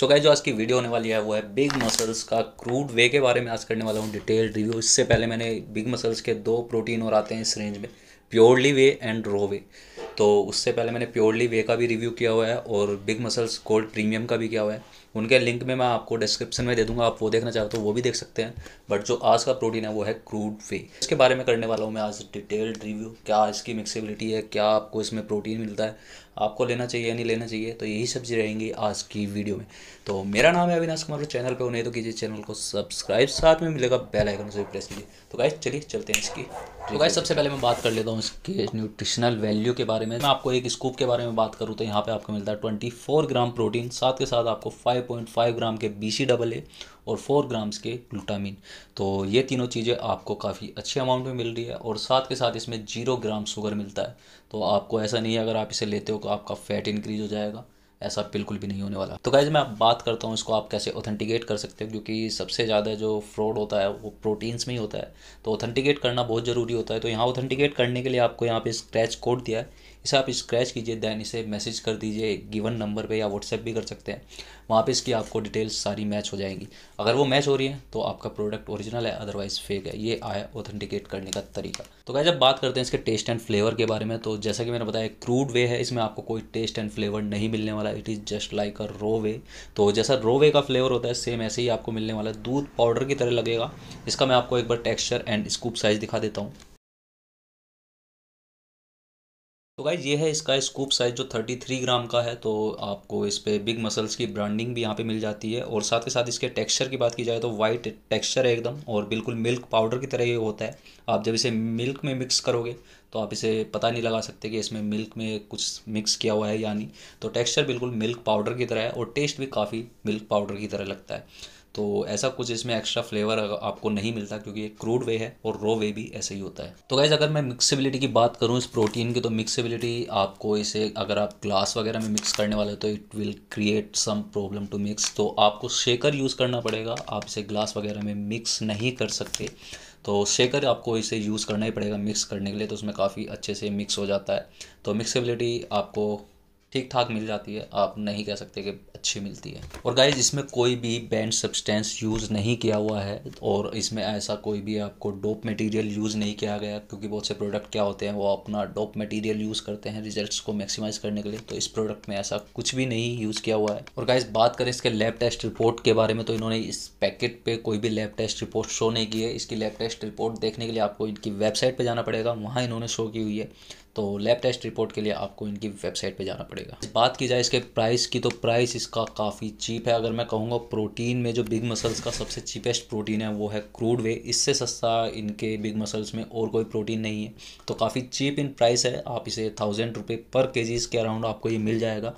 so guys जो आज की वीडियो होने वाली है वो है बिग मसल्स का क्रूड वे के बारे में आज करने वाला हूँ डिटेल रिव्यू इससे पहले मैंने बिग मसल्स के दो प्रोटीन और आते हैं इस रेंज में purely way and row whey तो उससे पहले मैंने प्योरली वे का भी रिव्यू किया हुआ है और बिग मसल्स गोल्ड प्रीमियम का भी किया हुआ है उनके लिंक में मैं आपको डिस्क्रिप्शन में दे दूंगा आप वो देखना चाहते हो तो वो भी देख सकते हैं बट जो आज का प्रोटीन है वो है क्रूड वे इसके बारे में करने वाला हूँ मैं आज डिटेल्ड रिव्यू क्या इसकी मिक्सिबिलिटी है क्या आपको इसमें प्रोटीन मिलता है आपको लेना चाहिए या नहीं लेना चाहिए तो यही सब रहेंगी आज की वीडियो में तो मेरा नाम है अविनाश कुमार चैनल पर उन्हें तो कीजिए चैनल को सब्सक्राइब साथ में मिलेगा बेल आइकन से भी प्रेस कीजिए तो गाइज चलिए चलते हैं इसकी तो गाइज सबसे पहले मैं बात कर लेता हूँ इसके न्यूट्रिशनल वैल्यू के बारे बारे में मैं आपको एक स्कूप के बारे में बात करूँ तो यहाँ पे आपको मिलता है ट्वेंटी फोर ग्राम प्रोटीन साथ के साथ आपको फाइव पॉइंट फाइव ग्राम के बी सी डबल ए और फोर ग्राम्स के ग्लूटामिन तो ये तीनों चीज़ें आपको काफ़ी अच्छे अमाउंट में मिल रही है और साथ के साथ इसमें जीरो ग्राम शुगर मिलता है तो आपको ऐसा नहीं है अगर आप इसे लेते हो तो आपका फैट इंक्रीज हो जाएगा ऐसा बिल्कुल भी नहीं होने वाला तो गाइज मैं आप बात करता हूँ इसको आप कैसे ऑथेंटिकेट कर सकते हो क्योंकि सबसे ज़्यादा जो फ्रॉड होता है वो प्रोटीन्स में ही होता है तो ऑथेंटिकेट करना बहुत ज़रूरी होता है तो यहाँ ऑथेंटिकेट करने के लिए आपको यहाँ पे स्क्रैच कोड दिया है इसे आप स्क्रैच कीजिए दैन इसे मैसेज कर दीजिए गिवन नंबर पे या व्हाट्सएप भी कर सकते हैं वहाँ पे इसकी आपको डिटेल्स सारी मैच हो जाएंगी अगर वो मैच हो रही है तो आपका प्रोडक्ट ओरिजिनल है अदरवाइज फेक है ये आया ऑथेंटिकेट करने का तरीका तो क्या जब बात करते हैं इसके टेस्ट एंड फ्लेवर के बारे में तो जैसा कि मैंने बताया क्रूड वे है इसमें आपको कोई टेस्ट एंड फ्लेवर नहीं मिलने वाला it is just like a raw whey तो जैसा रो वे का फ्लेवर होता है सेम ऐसे ही आपको मिलने वाला दूध पाउडर की तरह लगेगा इसका मैं आपको एक बार टेक्स्चर एंड स्कूप साइज़ दिखा देता हूँ तो भाई ये है इसका स्कूप साइज़ जो 33 ग्राम का है तो आपको इस पर बिग मसल्स की ब्रांडिंग भी यहाँ पे मिल जाती है और साथ के साथ इसके टेक्सचर की बात की जाए तो वाइट टेक्सचर है एकदम और बिल्कुल मिल्क पाउडर की तरह ये होता है आप जब इसे मिल्क में मिक्स करोगे तो आप इसे पता नहीं लगा सकते कि इसमें मिल्क में कुछ मिक्स किया हुआ है या नहीं तो टेक्स्चर बिल्कुल मिल्क पाउडर की तरह है और टेस्ट भी काफ़ी मिल्क पाउडर की तरह लगता है तो ऐसा कुछ इसमें एक्स्ट्रा फ्लेवर आपको नहीं मिलता क्योंकि ये क्रूड वे है और रो वे भी ऐसे ही होता है तो गैज़ अगर मैं मिक्सबिलिटी की बात करूँ इस प्रोटीन की तो मिक्सबिलिटी आपको इसे अगर आप ग्लास वगैरह में मिक्स करने वाले तो it will create some problem to mix तो आपको शेकर यूज़ करना पड़ेगा आप इसे ग्लास वगैरह में मिक्स नहीं कर सकते तो शेकर आपको इसे यूज़ करना ही पड़ेगा मिक्स करने के लिए तो उसमें काफ़ी अच्छे से मिक्स हो जाता है तो मिक्सिबिलिटी आपको ठीक ठाक मिल जाती है आप नहीं कह सकते कि अच्छी मिलती है और गाइज इसमें कोई भी बैंड सब्सटेंस यूज़ नहीं किया हुआ है और इसमें ऐसा कोई भी आपको डोप मटेरियल यूज़ नहीं किया गया क्योंकि बहुत से प्रोडक्ट क्या होते हैं वो अपना डोप मटेरियल यूज़ करते हैं रिजल्ट्स को मैक्सिमाइज करने के लिए तो इस प्रोडक्ट में ऐसा कुछ भी नहीं यूज़ किया हुआ है और गाइज बात करें इसके लैब टेस्ट रिपोर्ट के बारे में तो इन्होंने इस पैकेट पर कोई भी लैब टेस्ट रिपोर्ट शो नहीं की है इसकी लैब टेस्ट रिपोर्ट देखने के लिए आपको इनकी वेबसाइट पर जाना पड़ेगा वहाँ इन्होंने शो की हुई है तो लैब टेस्ट रिपोर्ट के लिए आपको इनकी वेबसाइट पे जाना पड़ेगा बात की जाए इसके प्राइस की तो प्राइस इसका काफ़ी चीप है अगर मैं कहूँगा प्रोटीन में जो बिग मसल्स का सबसे चीपेस्ट प्रोटीन है वो है क्रूड वे इससे सस्ता इनके बिग मसल्स में और कोई प्रोटीन नहीं है तो काफ़ी चीप इन प्राइस है आप इसे थाउजेंड रुपये पर के जी के अराउंड आपको ये मिल जाएगा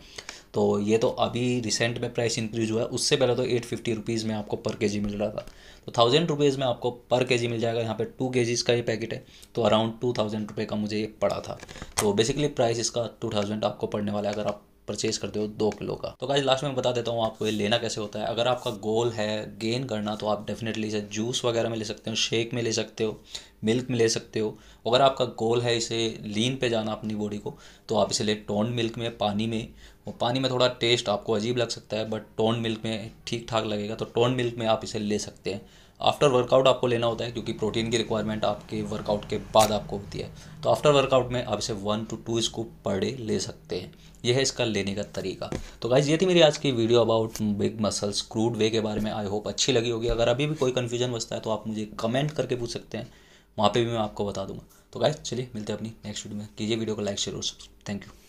तो ये तो अभी रिसेंट में प्राइस इंक्रीज हुआ है उससे पहले तो एट फिफ्टी रुपीज़ में आपको पर के जी मिल रहा था तो थाउजेंड रुपीज़ में आपको पर के जी मिल जाएगा यहाँ पे टू के जीज़ का ये पैकेट है तो अराउंड टू थाउजेंड रुपये का मुझे ये पड़ा था तो बेसिकली प्राइस इसका टू थाउजेंड आपको पड़ने वाला है अगर आप परचेज करते हो दो किलो का तो गाइस लास्ट में बता देता हूँ आपको ये लेना कैसे होता है अगर आपका गोल है गेन करना तो आप डेफिनेटली इसे जूस वगैरह में ले सकते हो शेक में ले सकते हो मिल्क में ले सकते हो अगर आपका गोल है इसे लीन पे जाना अपनी बॉडी को तो आप इसे ले टोंड मिल्क में पानी में वो पानी में थोड़ा टेस्ट आपको अजीब लग सकता है बट टोंड मिल्क में ठीक ठाक लगेगा तो टोंड मिल्क में आप इसे ले सकते हैं आफ्टर वर्कआउट आपको लेना होता है क्योंकि प्रोटीन की रिक्वायरमेंट आपके वर्कआउट के बाद आपको होती है तो आफ्टर वर्कआउट में आप इसे one to two scoop per day ले सकते हैं यह है इसका लेने का तरीका तो गाइज ये थी मेरी आज की video about Big Muscles crude whey के बारे में आई होप अच्छी लगी होगी अगर अभी भी कोई कन्फ्यूजन बचता है तो आप मुझे कमेंट करके पूछ सकते हैं वहाँ पर भी मैं आपको बता दूंगा तो गाइज चलिए मिलते हैं अपनी नेक्स्ट वीडियो में कीजिए वीडियो को लाइक शेयर और थैंक यू